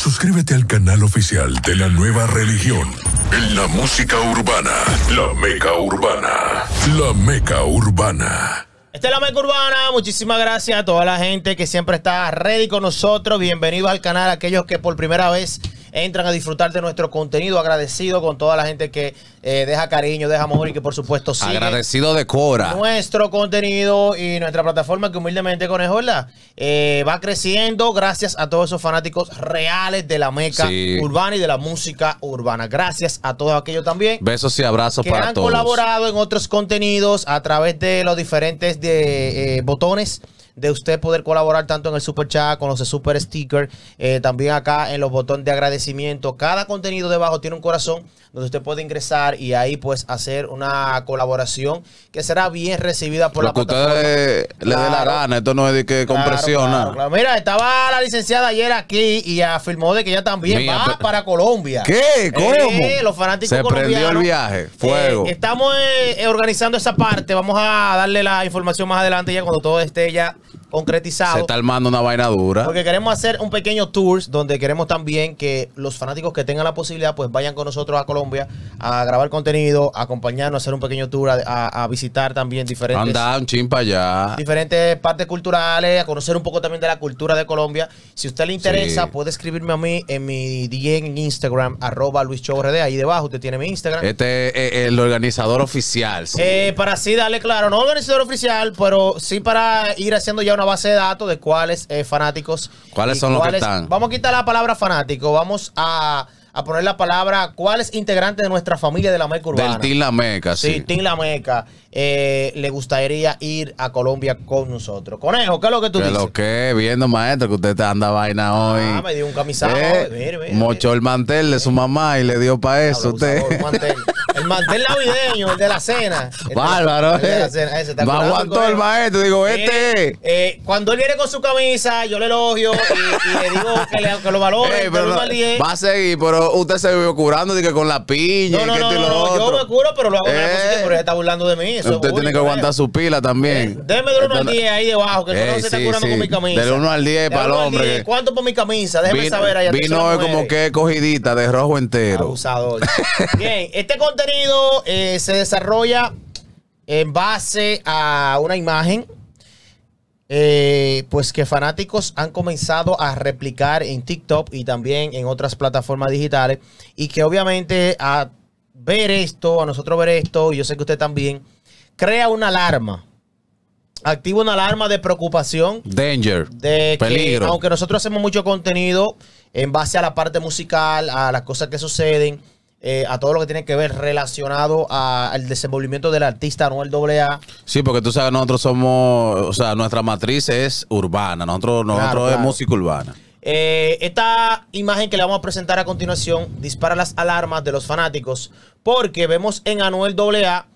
Suscríbete al canal oficial de la nueva religión. En la música urbana, la meca urbana, la meca urbana. Esta es la meca urbana. Muchísimas gracias a toda la gente que siempre está ready con nosotros. Bienvenidos al canal, aquellos que por primera vez entran a disfrutar de nuestro contenido. Agradecido con toda la gente que eh, deja cariño, deja amor y que por supuesto sí. Agradecido de Cora. Nuestro contenido y nuestra plataforma que humildemente Conejo, eh, va creciendo gracias a todos esos fanáticos reales de la meca urbana y de la música urbana. Gracias a todos aquellos también. Besos y abrazos Para que han colaborado en otros contenidos a través de los diferentes de, eh, botones de usted poder colaborar tanto en el super chat con los super stickers, también acá en los botones de agradecimiento. Cada contenido debajo tiene un corazón donde usted puede ingresar y ahí pues hacer una colaboración que será bien recibida por la que ustedes le dé la gana, esto no es de que compresiona. Mira, estaba la licenciada ayer aquí y afirmó de que ella también va para Colombia. ¿Qué? Eh, ¿Cómo? Eh, los fanáticos Se prendió el viaje, eh, fuego. estamos organizando esa parte, vamos a darle la información más adelante ya cuando todo esté ya concretizado. Se está armando una vaina dura. Porque queremos hacer un pequeño tour donde queremos también que los fanáticos que tengan la posibilidad pues vayan con nosotros a Colombia a grabar contenido, acompañarnos, a hacer un pequeño tour, a, visitar también diferentes... Andar un chimpa Diferentes partes culturales, a conocer un poco también de la cultura de Colombia. Si usted le interesa, puede escribirme a mí en mi DM en Instagram, arroba Luis de ahí debajo usted tiene mi Instagram. Este es el organizador oficial. Eh, para sí, darle claro, no organizador oficial, pero sí para ir haciendo ya una base de datos de cuáles eh, fanáticos. ¿Cuáles son los que están? Vamos a quitar la palabra fanático. Vamos a a poner la palabra ¿Cuál es integrante de nuestra familia de la Meca Urbana. Del Team La Meca, sí. Sí, Team La Meca. Eh, le gustaría ir a Colombia con nosotros. Conejo, ¿qué es lo que tú ¿Qué dices? lo que? Viendo, maestro, que usted anda vaina ah, hoy. Ah, me dio un camisado. Eh, mochó el mantel de su mamá y le dio para eso. Usted. el, mantel. navideño, el de la cena. Bárbaro, de la eh. cena. Ese, Me aguantó el maestro, digo, este. Eh, cuando él viene con su camisa, yo le elogio y, le digo que, lo valore. Pero va a seguir, pero usted se vio curando que con la piña no, no, y no, no, Yo me curo, pero lo hago la cosa pero ella eh. está burlando de mí. usted tiene que aguantar su pila también. Eh, déjeme de 1 al 10 ahí debajo, que no eh, se está curando con mi camisa. Del 1 al 10 para el hombre. ¿Cuánto por mi camisa? Déjeme saber allá. Vino es como que cogidita de rojo entero. Abusador. Bien, este contenido se desarrolla en base a una imagen eh, pues que fanáticos han comenzado a replicar en TikTok y también en otras plataformas digitales y que obviamente a ver esto, a nosotros ver esto, y yo sé que usted también, crea una alarma. Activa una alarma de preocupación. Danger. De peligro. Aunque nosotros hacemos mucho contenido en base a la parte musical, a las cosas que suceden eh, a todo lo que tiene que ver relacionado al desenvolvimiento del artista Anuel AA. Sí, porque tú sabes, nosotros somos, o sea, nuestra matriz es urbana, nosotros, nosotros música urbana. Eh, esta imagen que le vamos a presentar a continuación dispara las alarmas de los fanáticos porque vemos en Anuel AA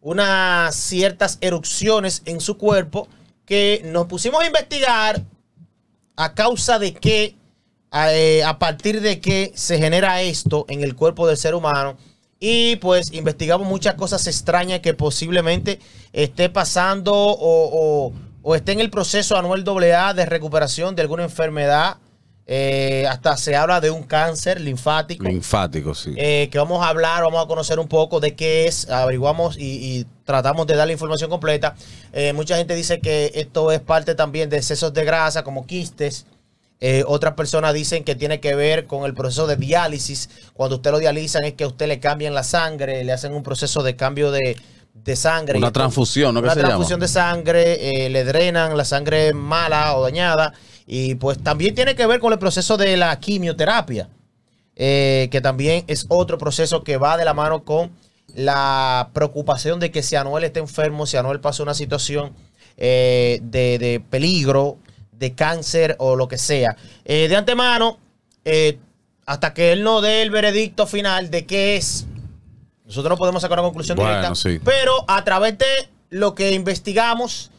unas ciertas erupciones en su cuerpo que nos pusimos a investigar a causa de que eh, a, partir de que se genera esto en el cuerpo del ser humano. Y pues investigamos muchas cosas extrañas que posiblemente esté pasando o, esté en el proceso anual A de recuperación de alguna enfermedad. Eh, hasta se habla de un cáncer linfático. Linfático, sí. Eh, que vamos a hablar, vamos a conocer un poco de qué es, averiguamos y, tratamos de dar la información completa. mucha gente dice que esto es parte también de excesos de grasa, como quistes. Eh, otras personas dicen que tiene que ver con el proceso de diálisis. Cuando usted lo dializan es que a usted le cambian la sangre, le hacen un proceso de cambio de, sangre. Una transfusión, ¿no? Una transfusión de sangre, eh, le drenan la sangre mala o dañada. Y pues también tiene que ver con el proceso de la quimioterapia, eh, que también es otro proceso que va de la mano con la preocupación de que si Anuel está enfermo, si Anuel pasa una situación de, de, peligro, de cáncer o lo que sea. Eh, de antemano, eh, hasta que él no dé el veredicto final de qué es, nosotros no podemos sacar una conclusión directa. Pero a través de lo que investigamos,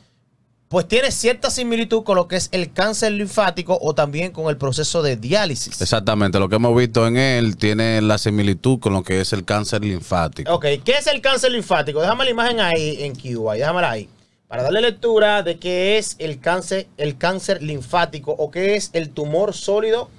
pues tiene cierta similitud con lo que es el cáncer linfático o también con el proceso de diálisis. Exactamente, lo que hemos visto en él tiene la similitud con lo que es el cáncer linfático. Ok, ¿qué es el cáncer linfático? Déjame la imagen ahí en QI, déjamela ahí para darle lectura de qué es el cáncer, el cáncer linfático o qué es el tumor sólido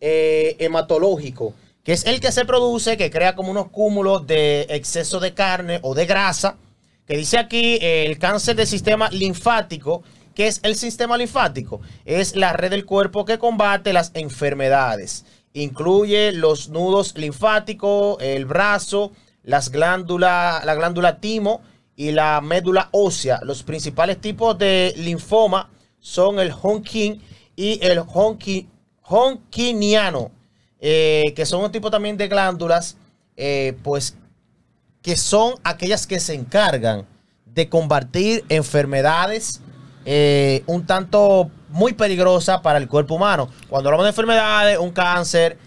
eh, hematológico, que es el que se produce, que crea como unos cúmulos de exceso de carne o de grasa, que dice aquí eh, el cáncer del sistema linfático. que es el sistema linfático? Es la red del cuerpo que combate las enfermedades. Incluye los nudos linfáticos, el brazo, las glándulas, la glándula timo, y la médula ósea. Los principales tipos de linfoma son el honking y el honkiniano. Eh, que son un tipo también de glándulas, eh, pues que son aquellas que se encargan de combatir enfermedades eh, un tanto muy peligrosas para el cuerpo humano. Cuando hablamos de enfermedades, un cáncer,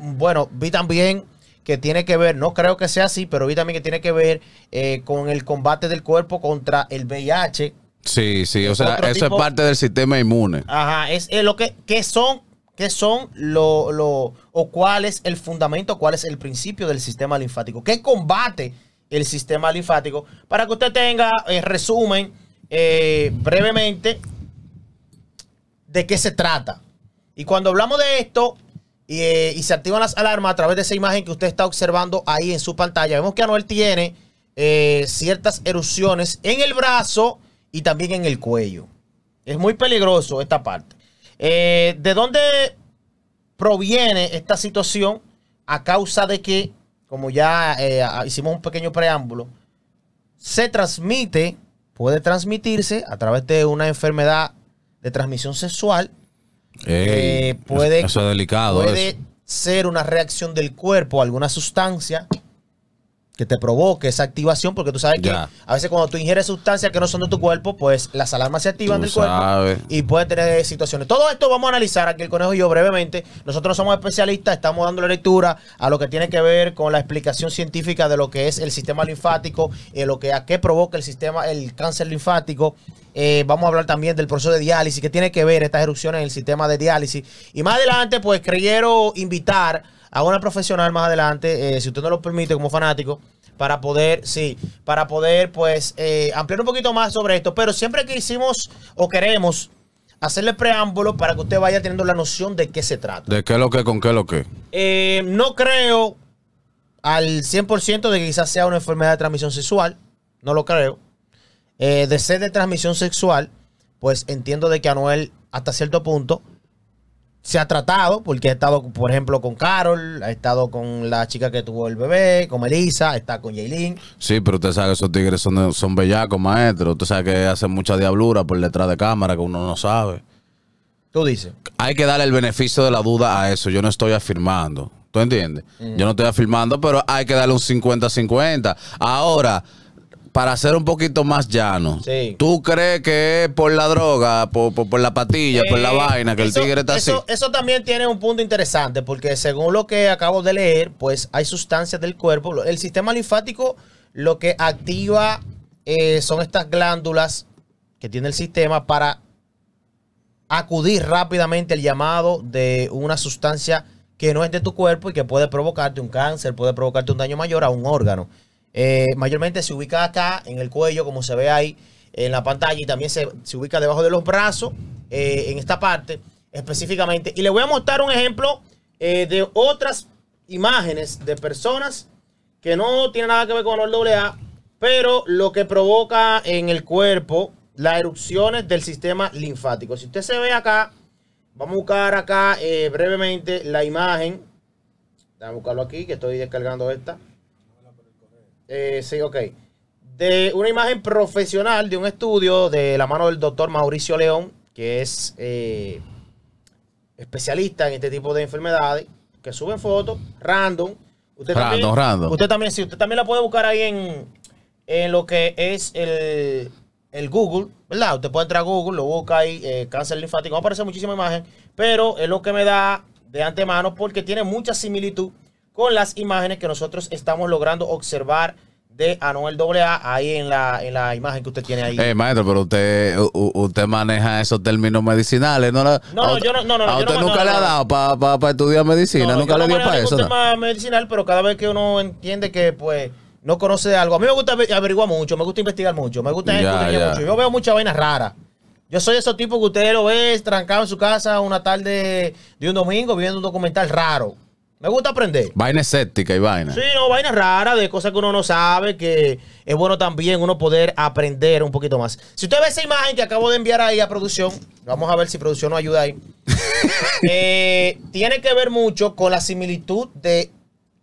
bueno, vi también que tiene que ver, no creo que sea así, pero vi también que tiene que ver eh, con el combate del cuerpo contra el VIH. Sí, sí, o sea, eso es parte del sistema inmune. Ajá, es, lo que, ¿Qué son ¿Qué son lo, o cuál es el fundamento, cuál es el principio del sistema linfático? ¿Qué combate el sistema linfático? Para que usted tenga eh, resumen eh, brevemente de qué se trata. Y cuando hablamos de esto, eh, y, se activan las alarmas a través de esa imagen que usted está observando ahí en su pantalla. Vemos que Anuel tiene eh, ciertas erupciones en el brazo y también en el cuello. Es muy peligroso esta parte. Eh, ¿De dónde proviene esta situación? A causa de que, como ya hicimos un pequeño preámbulo, se transmite, puede transmitirse a través de una enfermedad de transmisión sexual eh, puede, eso es delicado, puede ser una reacción del cuerpo a alguna sustancia que te provoque esa activación, porque tú sabes que a veces cuando tú ingieres sustancias que no son de tu cuerpo, pues las alarmas se activan del cuerpo y puede tener situaciones. Todo esto vamos a analizar aquí el conejo y yo brevemente. Nosotros somos especialistas, estamos dando la lectura a lo que tiene que ver con la explicación científica de lo que es el sistema linfático, Y eh, lo que a qué provoca el sistema, el cáncer linfático eh, vamos a hablar también del proceso de diálisis, que tiene que ver estas erupciones en el sistema de diálisis. Y más adelante, pues creyeron invitar a una profesional más adelante, eh, si usted no lo permite como fanático, para poder, sí, para poder pues eh, ampliar un poquito más sobre esto. Pero siempre que hicimos o queremos hacerle preámbulo para que usted vaya teniendo la noción de qué se trata. ¿De qué lo que, con qué lo que? no creo al 100% de que quizás sea una enfermedad de transmisión sexual, no lo creo. Eh, de ser de transmisión sexual, pues entiendo de que Anuel hasta cierto punto se ha tratado, porque ha estado, por ejemplo, con Carol, ha estado con la chica que tuvo el bebé, con Elisa, está con Jaylin. Sí, pero usted sabe que esos tigres son, son bellacos, maestro. Usted sabe que hacen mucha diablura por detrás de cámara que uno no sabe. Tú dices. Hay que darle el beneficio de la duda a eso. Yo no estoy afirmando. ¿Tú entiendes? Mm. Yo no estoy afirmando, pero hay que darle un 50-50. Ahora para ser un poquito más llano, ¿tú crees que es por la droga, por, la patilla, por la vaina que el tigre está eso, así? Eso también tiene un punto interesante, porque según lo que acabo de leer, pues hay sustancias del cuerpo. El sistema linfático lo que activa eh, son estas glándulas que tiene el sistema para acudir rápidamente al llamado de una sustancia que no es de tu cuerpo y que puede provocarte un cáncer, puede provocarte un daño mayor a un órgano. Eh, mayormente se ubica acá en el cuello, como se ve ahí en la pantalla, y también se, ubica debajo de los brazos, eh, en esta parte específicamente. Y le voy a mostrar un ejemplo eh, de otras imágenes de personas que no tienen nada que ver con el A, pero lo que provoca en el cuerpo las erupciones del sistema linfático. Si usted se ve acá, vamos a buscar acá brevemente la imagen. Vamos a buscarlo aquí, que estoy descargando esta. Eh, sí, ok. De una imagen profesional de un estudio de la mano del doctor Mauricio León, que es eh, especialista en este tipo de enfermedades, que sube fotos random. Usted random, también, random. Usted también, sí, usted también la puede buscar ahí en, en lo que es el, Google, ¿verdad? Usted puede entrar a Google, lo busca ahí, eh, cáncer linfático, va a aparecer muchísima imagen, pero es lo que me da de antemano porque tiene mucha similitud con las imágenes que nosotros estamos logrando observar de Anuel AA ahí en la, en la imagen que usted tiene ahí. Eh, maestro, pero usted, usted maneja esos términos medicinales, ¿no? no, yo no, no, no. A usted nunca le ha dado para pa, estudiar medicina, nunca le dio para eso. No, tema medicinal, pero cada vez que uno entiende que, pues, no conoce algo. A mí me gusta averiguar mucho, me gusta investigar mucho, me gusta estudiar mucho. Yo veo muchas vainas raras. Yo soy ese esos tipos que usted lo ve trancado en su casa una tarde de un domingo viendo un documental raro. Me gusta aprender. Vaina escéptica y vaina. Sí, no, vaina rara de cosas que uno no sabe, que es bueno también uno poder aprender un poquito más. Si usted ve esa imagen que acabo de enviar ahí a producción, vamos a ver si producción nos ayuda ahí. Eh, tiene que ver mucho con la similitud de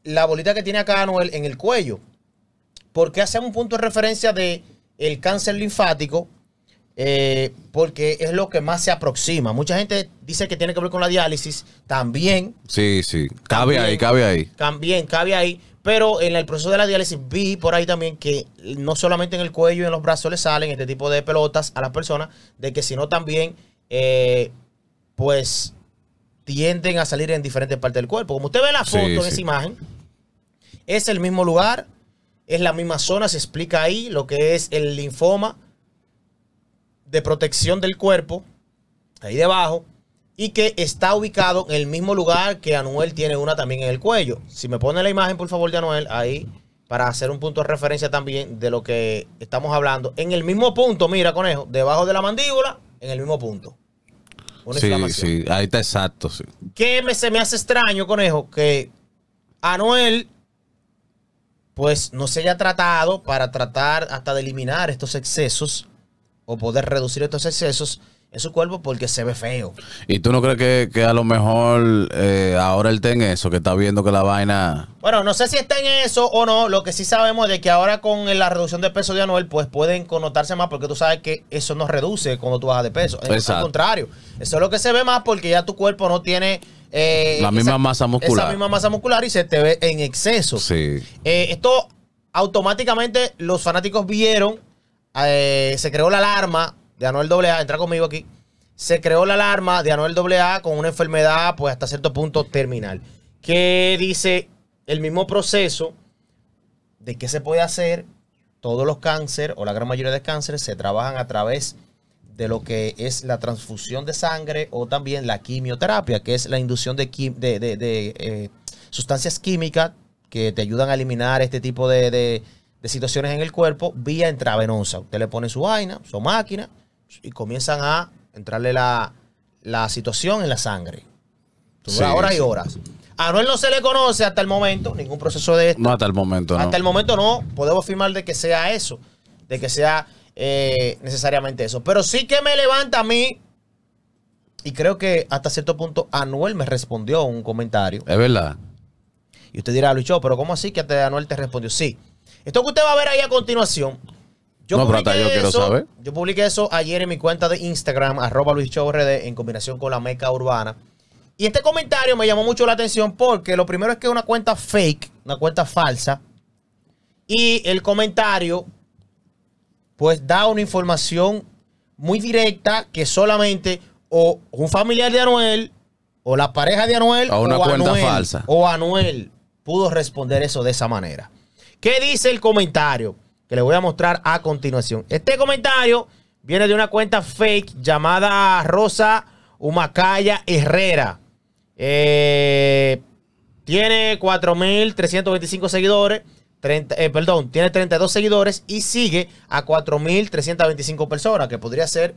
la bolita que tiene acá Anuel en el cuello. Porque hace un punto de referencia de el cáncer linfático eh, porque es lo que más se aproxima. Mucha gente dice que tiene que ver con la diálisis, también. Sí, sí, cabe ahí, cabe ahí. También, cabe ahí. Pero en el proceso de la diálisis vi por ahí también que no solamente en el cuello y en los brazos le salen este tipo de pelotas a las personas, de que sino también, eh, pues, tienden a salir en diferentes partes del cuerpo. Como usted ve la foto, en esa imagen, es el mismo lugar, es la misma zona, se explica ahí lo que es el linfoma de protección del cuerpo, ahí debajo, y que está ubicado en el mismo lugar que Anuel tiene una también en el cuello. Si me pone la imagen, por favor, de Anuel, ahí, para hacer un punto de referencia también de lo que estamos hablando. En el mismo punto, mira, conejo, debajo de la mandíbula, en el mismo punto. sí, sí, ahí está exacto, sí. ¿Qué me, se me hace extraño, conejo? Que Anuel, pues, no se haya tratado para tratar hasta de eliminar estos excesos o poder reducir estos excesos en su cuerpo porque se ve feo. ¿Y tú no crees que, a lo mejor eh, ahora él está en eso, que está viendo que la vaina... Bueno, no sé si está en eso o no, lo que sí sabemos es que ahora con la reducción de peso de Anuel, pues pueden connotarse más porque tú sabes que eso no reduce cuando tú bajas de peso. es Al contrario, eso es lo que se ve más porque ya tu cuerpo no tiene... Eh, la misma masa muscular. Esa misma masa muscular y se te ve en exceso. Sí. Eh, esto automáticamente los fanáticos vieron Ah, eh, se creó la alarma de Anuel AA, entra conmigo aquí, se creó la alarma de Anuel AA con una enfermedad, pues hasta cierto punto terminal. Que dice el mismo proceso de qué se puede hacer. Todos los cánceres, o la gran mayoría de cánceres, se trabajan a través de lo que es la transfusión de sangre o también la quimioterapia, que es la inducción de, eh, sustancias químicas que te ayudan a eliminar este tipo de, de situaciones en el cuerpo vía intravenosa. Usted le pone su vaina, su máquina, y comienzan a entrarle la, la situación en la sangre. Dura horas y horas. A Anuel no se le conoce hasta el momento ningún proceso de esto. No hasta el momento, Hasta el momento no. Podemos afirmar de que sea eso, de que sea eh, necesariamente eso. Pero sí que me levanta a mí y creo que hasta cierto punto Anuel me respondió un comentario. Es verdad. Y usted dirá, Lucho, pero ¿cómo así que Anuel te respondió? Sí. Esto que usted va a ver ahí a continuación. Yo no, publiqué yo quiero Yo publiqué eso ayer en mi cuenta de Instagram, arroba Luis en combinación con la Meca Urbana. Y este comentario me llamó mucho la atención porque lo primero es que es una cuenta fake, una cuenta falsa. Y el comentario, pues da una información muy directa que solamente o un familiar de Anuel, o la pareja de Anuel, o O Anuel pudo responder eso de esa manera. ¿Qué dice el comentario? Que le voy a mostrar a continuación. Este comentario viene de una cuenta fake llamada Rosa Humacaya Herrera. Eh, tiene 4.325 seguidores. 30, eh, perdón, tiene 32 seguidores y sigue a 4.325 personas, que podría ser...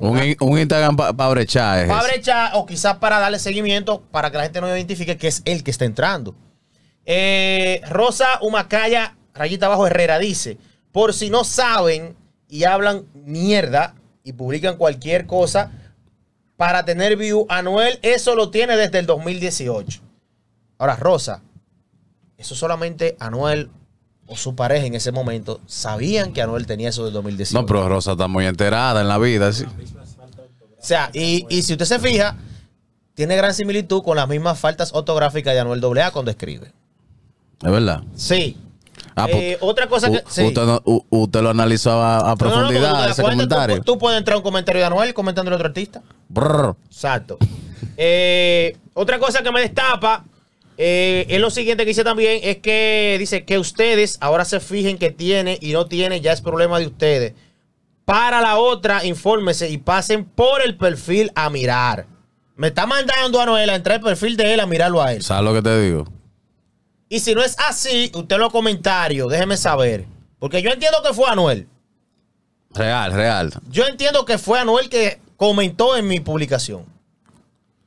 un, Instagram para brechar. Para brechar o quizás para darle seguimiento para que la gente no identifique que es el que está entrando. Eh, Rosa Humacaya, rayita abajo Herrera, dice, por si no saben y hablan mierda y publican cualquier cosa para tener view, Anuel eso lo tiene desde el 2018. Ahora, Rosa, eso solamente Anuel o su pareja en ese momento sabían que Anuel tenía eso del 2018. No, pero Rosa está muy enterada en la vida. ¿sí? O sea, y, y si usted se fija, tiene gran similitud con las mismas faltas ortográficas de Anuel AA cuando escribe. ¿Es verdad? Sí. Ah, pues, eh, otra cosa que. usted, lo analizó a, profundidad, ese comentario. Tú, puedes entrar a un comentario de Anuel comentando el otro artista. Exacto. Eh, otra cosa que me destapa eh, es lo siguiente que dice también: es que dice que ustedes ahora se fijen que tiene y no tiene, ya es problema de ustedes. Para la otra, infórmese y pasen por el perfil a mirar. Me está mandando a Anuel a entrar al perfil de él a mirarlo a él. ¿Sabes lo que te digo? Y si no es así, usted lo los comentarios, déjeme saber. Porque yo entiendo que fue Anuel. Real, real. Yo entiendo que fue Anuel que comentó en mi publicación.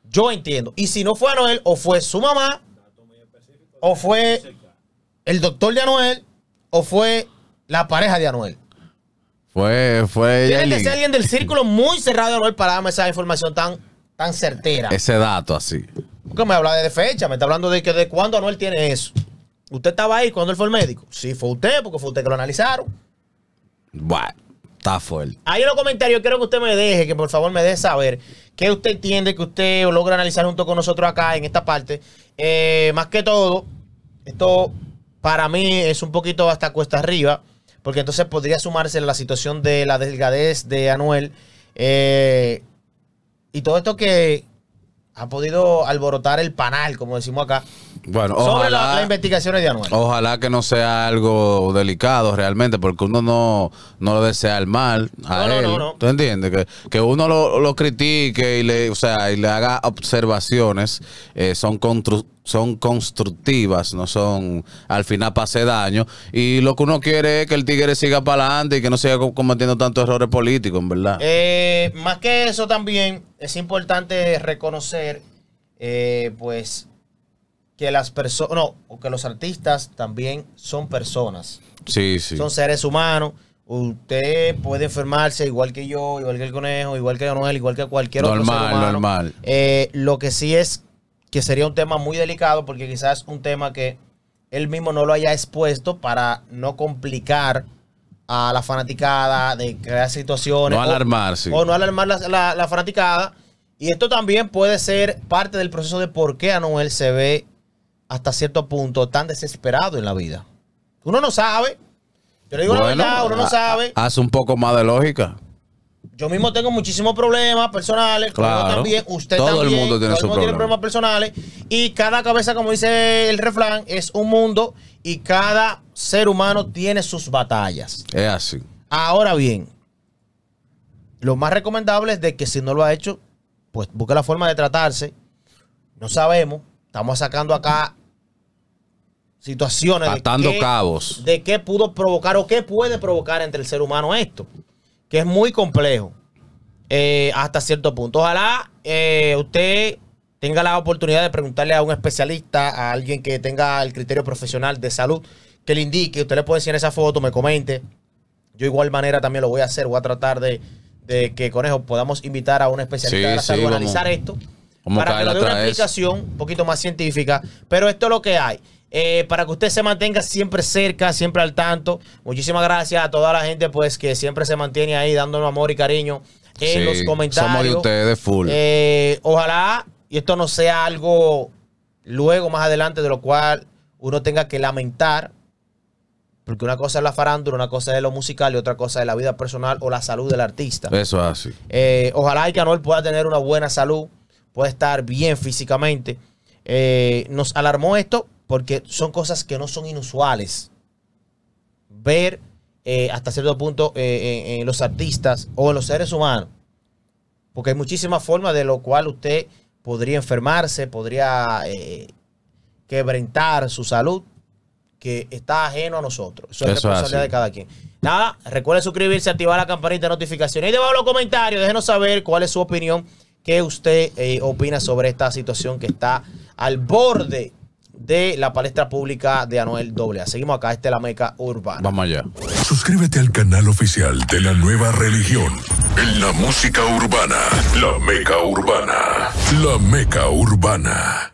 Yo entiendo. Y si no fue Anuel, o fue su mamá, o fue el doctor de Anuel, o fue la pareja de Anuel. Fue, fue. Tiene que ser alguien del círculo muy cerrado de Anuel para darme esa información tan, tan certera. Ese dato así. Porque me habla de fecha, me está hablando de que de cuándo Anuel tiene eso. ¿Usted estaba ahí cuando él fue el médico? Sí, fue usted, porque fue usted que lo analizaron. Bueno, está fuerte. Ahí en los comentarios quiero que usted me deje, que por favor me deje saber qué usted entiende que usted logra analizar junto con nosotros acá en esta parte. Eh, más que todo, esto para mí es un poquito hasta cuesta arriba, porque entonces podría sumarse la situación de la delgadez de Anuel eh, y todo esto que ha podido alborotar el panal, como decimos acá, bueno, sobre ojalá, las investigaciones de Anuel. Ojalá que no sea algo delicado realmente, porque uno no, no lo desea el mal a no, No, no, ¿Tú entiendes? Que, uno lo, critique y le, o sea, y le haga observaciones eh, son constructivas son constructivas, no son al final pase daño. Y lo que uno quiere es que el Tigre siga para adelante y que no siga cometiendo tantos errores políticos, en verdad. Eh, más que eso también es importante reconocer, eh, pues, que las personas, que los artistas también son personas. Sí, sí. Son seres humanos. Usted puede enfermarse igual que yo, igual que el conejo, igual que Anuel, igual que cualquier otro Normal, normal. Eh, lo que sí es que sería un tema muy delicado porque quizás un tema que él mismo no lo haya expuesto para no complicar a la fanaticada, de crear situaciones. O, no alarmar la, la, fanaticada. Y esto también puede ser parte del proceso de por qué Anuel se ve hasta cierto punto tan desesperado en la vida. Uno no sabe. Yo digo la verdad, uno no sabe. Hace un poco más de lógica. Yo mismo tengo muchísimos problemas personales. Claro. También, usted todo el mundo tiene sus problemas. personales. Y cada cabeza, como dice el refrán, es un mundo y cada ser humano tiene sus batallas. Es así. Ahora bien, lo más recomendable es de que si no lo ha hecho, pues busque la forma de tratarse. No sabemos. Estamos sacando acá situaciones. cabos. De qué pudo provocar o qué puede provocar entre el ser humano esto que es muy complejo eh, hasta cierto punto. Ojalá eh, usted tenga la oportunidad de preguntarle a un especialista, a alguien que tenga el criterio profesional de salud, que le indique, usted le puede en esa foto, me comente. Yo igual manera también lo voy a hacer, voy a tratar de, que que eso podamos invitar a un especialista la salud a analizar esto para que le dé una explicación un poquito más científica, pero esto es lo que hay. Eh, para que usted se mantenga siempre cerca, siempre al tanto. Muchísimas gracias a toda la gente pues que siempre se mantiene ahí dándonos amor y cariño en los comentarios. Somos de ustedes full. Eh, ojalá y esto no sea algo luego más adelante de lo cual uno tenga que lamentar. Porque una cosa es la farándula, una cosa es lo musical y otra cosa es la vida personal o la salud del artista. Eso es así. Eh, ojalá y que Anuel pueda tener una buena salud, pueda estar bien físicamente. nos alarmó esto porque son cosas que no son inusuales. Ver eh, hasta cierto punto eh, en, los artistas o en los seres humanos. Porque hay muchísimas formas de lo cual usted podría enfermarse, podría eh, quebrantar su salud, que está ajeno a nosotros. Eso, es responsabilidad de cada quien. Nada, recuerde suscribirse, activar la campanita de notificaciones. Y debajo en los comentarios, déjenos saber cuál es su opinión, qué usted opina sobre esta situación que está al borde de la palestra pública de Anuel Doblea. Seguimos acá, este es la meca urbana. Vamos allá. Suscríbete al canal oficial de la nueva religión. En la música urbana, la meca urbana, la meca urbana.